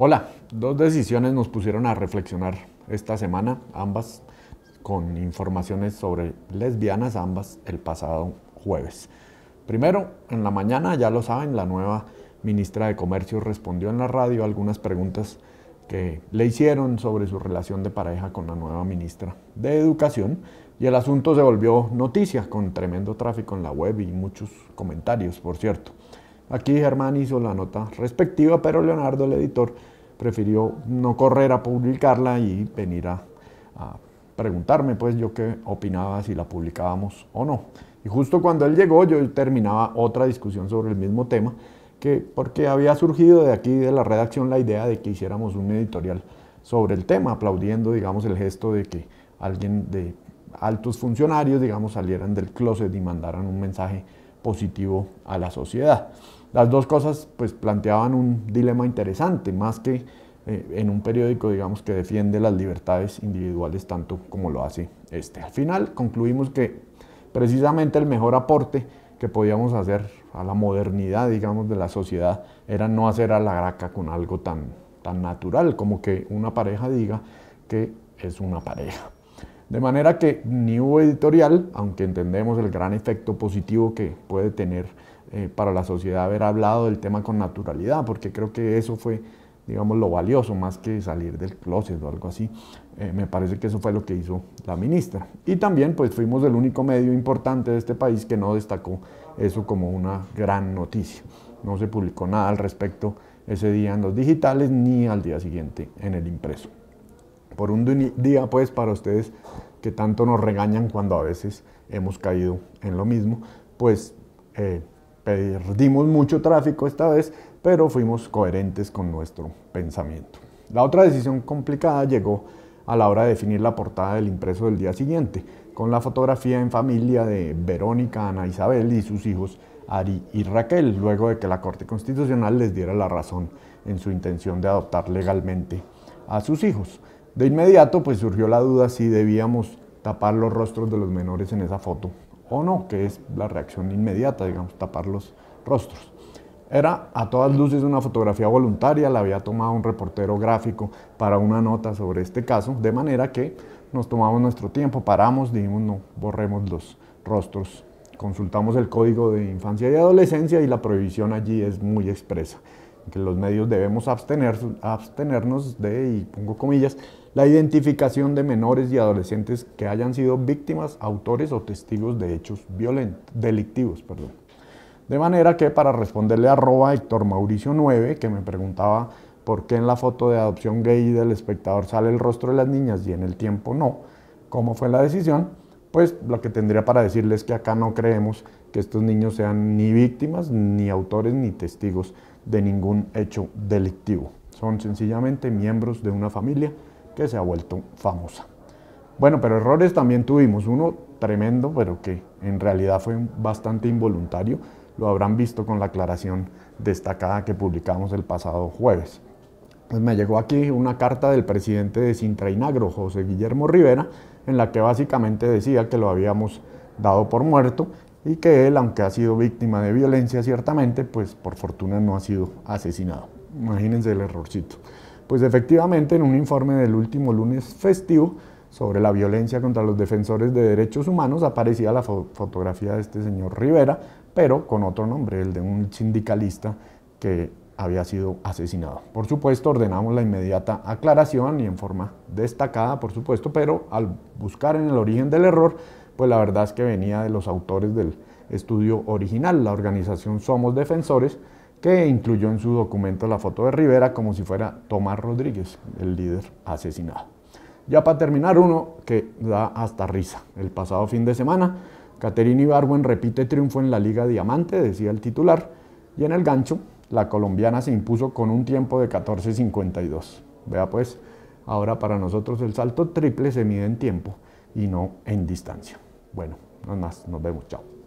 Hola, dos decisiones nos pusieron a reflexionar esta semana, ambas con informaciones sobre lesbianas, ambas el pasado jueves. Primero, en la mañana, ya lo saben, la nueva ministra de Comercio respondió en la radio algunas preguntas que le hicieron sobre su relación de pareja con la nueva ministra de Educación y el asunto se volvió noticia con tremendo tráfico en la web y muchos comentarios, por cierto. Aquí Germán hizo la nota respectiva, pero Leonardo, el editor, prefirió no correr a publicarla y venir a, preguntarme, pues yo qué opinaba si la publicábamos o no. Y justo cuando él llegó, yo terminaba otra discusión sobre el mismo tema, que porque había surgido de aquí, de la redacción, la idea de que hiciéramos un editorial sobre el tema, aplaudiendo, digamos, el gesto de que alguien de altos funcionarios, digamos, salieran del closet y mandaran un mensaje positivo a la sociedad. Las dos cosas pues planteaban un dilema interesante, más que eh, en un periódico, digamos, que defiende las libertades individuales tanto como lo hace este. Al final concluimos que precisamente el mejor aporte que podíamos hacer a la modernidad, digamos, de la sociedad era no hacer a la graca con algo tan natural como que una pareja diga que es una pareja. De manera que ni hubo editorial, aunque entendemos el gran efecto positivo que puede tener eh, para la sociedad haber hablado del tema con naturalidad, porque creo que eso fue, digamos, lo valioso, más que salir del closet o algo así. Eh, me parece que eso fue lo que hizo la ministra. Y también, pues, fuimos el único medio importante de este país que no destacó eso como una gran noticia. No se publicó nada al respecto ese día en los digitales ni al día siguiente en el impreso por un día, pues, para ustedes que tanto nos regañan cuando a veces hemos caído en lo mismo, pues eh, perdimos mucho tráfico esta vez, pero fuimos coherentes con nuestro pensamiento. La otra decisión complicada llegó a la hora de definir la portada del impreso del día siguiente, con la fotografía en familia de Verónica, Ana Isabel y sus hijos Ari y Raquel, luego de que la Corte Constitucional les diera la razón en su intención de adoptar legalmente a sus hijos. De inmediato pues surgió la duda si debíamos tapar los rostros de los menores en esa foto o no, que es la reacción inmediata, digamos, tapar los rostros. Era a todas luces una fotografía voluntaria, la había tomado un reportero gráfico para una nota sobre este caso, de manera que nos tomamos nuestro tiempo, paramos, dijimos no, borremos los rostros, consultamos el código de infancia y adolescencia y la prohibición allí es muy expresa que los medios debemos abstenernos de, y pongo comillas, la identificación de menores y adolescentes que hayan sido víctimas, autores o testigos de hechos violentos, delictivos. Perdón. De manera que para responderle a Héctor Mauricio 9, que me preguntaba por qué en la foto de adopción gay del espectador sale el rostro de las niñas y en el tiempo no, cómo fue la decisión, pues lo que tendría para decirles es que acá no creemos que estos niños sean ni víctimas, ni autores, ni testigos de ningún hecho delictivo. Son sencillamente miembros de una familia que se ha vuelto famosa. Bueno, pero errores también tuvimos. Uno tremendo, pero que en realidad fue bastante involuntario. Lo habrán visto con la aclaración destacada que publicamos el pasado jueves. Pues me llegó aquí una carta del presidente de Sintrainagro, José Guillermo Rivera, en la que básicamente decía que lo habíamos dado por muerto y que él, aunque ha sido víctima de violencia ciertamente, pues por fortuna no ha sido asesinado. Imagínense el errorcito. Pues efectivamente, en un informe del último lunes festivo sobre la violencia contra los defensores de derechos humanos aparecía la fotografía de este señor Rivera, pero con otro nombre, el de un sindicalista que había sido asesinado. Por supuesto, ordenamos la inmediata aclaración y en forma destacada, por supuesto, pero al buscar en el origen del error, pues la verdad es que venía de los autores del estudio original, la organización Somos Defensores, que incluyó en su documento la foto de Rivera como si fuera Tomás Rodríguez, el líder asesinado. Ya para terminar, uno que da hasta risa. El pasado fin de semana, Caterina Ibarwen repite triunfo en la Liga Diamante, decía el titular, y en el gancho la colombiana se impuso con un tiempo de 14.52. Vea pues, ahora para nosotros el salto triple se mide en tiempo y no en distancia. Bueno, nada más, nos vemos, chao.